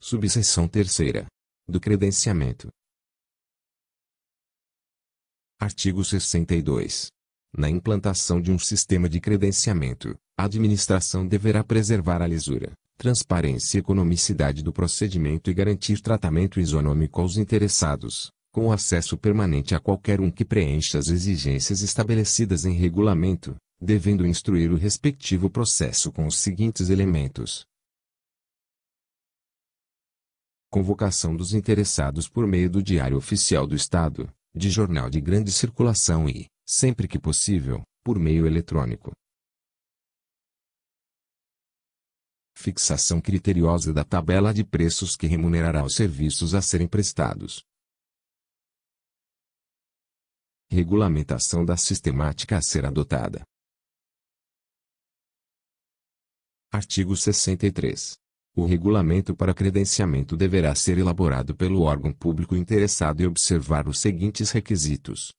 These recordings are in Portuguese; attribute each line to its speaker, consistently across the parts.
Speaker 1: Subseção terceira. Do credenciamento. Artigo 62. Na implantação de um sistema de credenciamento, a administração deverá preservar a lisura, transparência e economicidade do procedimento e garantir tratamento isonômico aos interessados, com acesso permanente a qualquer um que preencha as exigências estabelecidas em regulamento, devendo instruir o respectivo processo com os seguintes elementos: convocação dos interessados por meio do Diário Oficial do Estado, de jornal de grande circulação e, sempre que possível, por meio eletrônico. Fixação criteriosa da tabela de preços que remunerará os serviços a serem prestados. Regulamentação da sistemática a ser adotada. Artigo 63. O regulamento para credenciamento deverá ser elaborado pelo órgão público interessado e observar os seguintes requisitos: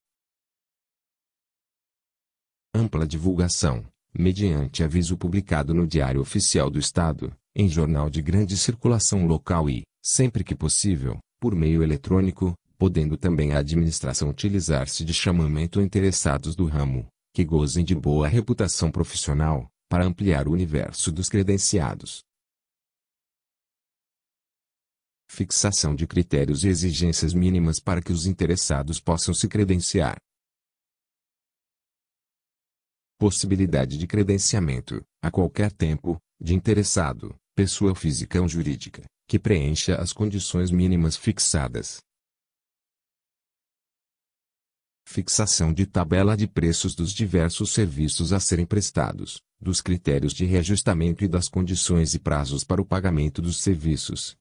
Speaker 1: ampla divulgação, mediante aviso publicado no Diário Oficial do Estado, em jornal de grande circulação local e, sempre que possível, por meio eletrônico, podendo também a administração utilizar-se de chamamento a interessados do ramo, que gozem de boa reputação profissional, para ampliar o universo dos credenciados. fixação de critérios e exigências mínimas para que os interessados possam se credenciar. Possibilidade de credenciamento, a qualquer tempo, de interessado, pessoa física ou jurídica, que preencha as condições mínimas fixadas. Fixação de tabela de preços dos diversos serviços a serem prestados, dos critérios de reajustamento e das condições e prazos para o pagamento dos serviços.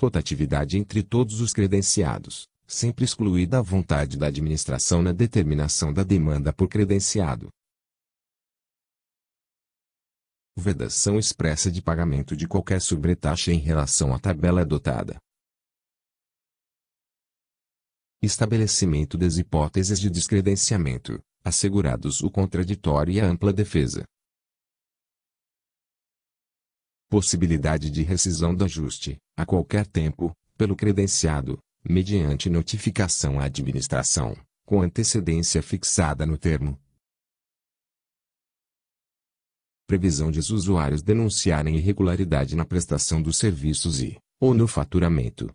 Speaker 1: rotatividade entre todos os credenciados, sempre excluída a vontade da administração na determinação da demanda por credenciado. Vedação expressa de pagamento de qualquer sobretaxa em relação à tabela adotada. Estabelecimento das hipóteses de descredenciamento, assegurados o contraditório e a ampla defesa, possibilidade de rescisão do ajuste, a qualquer tempo, pelo credenciado, mediante notificação à administração, com antecedência fixada no termo. Previsão de usuários denunciarem irregularidade na prestação dos serviços e, ou no faturamento.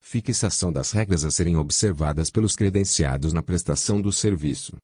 Speaker 1: Fixação das regras a serem observadas pelos credenciados na prestação do serviço.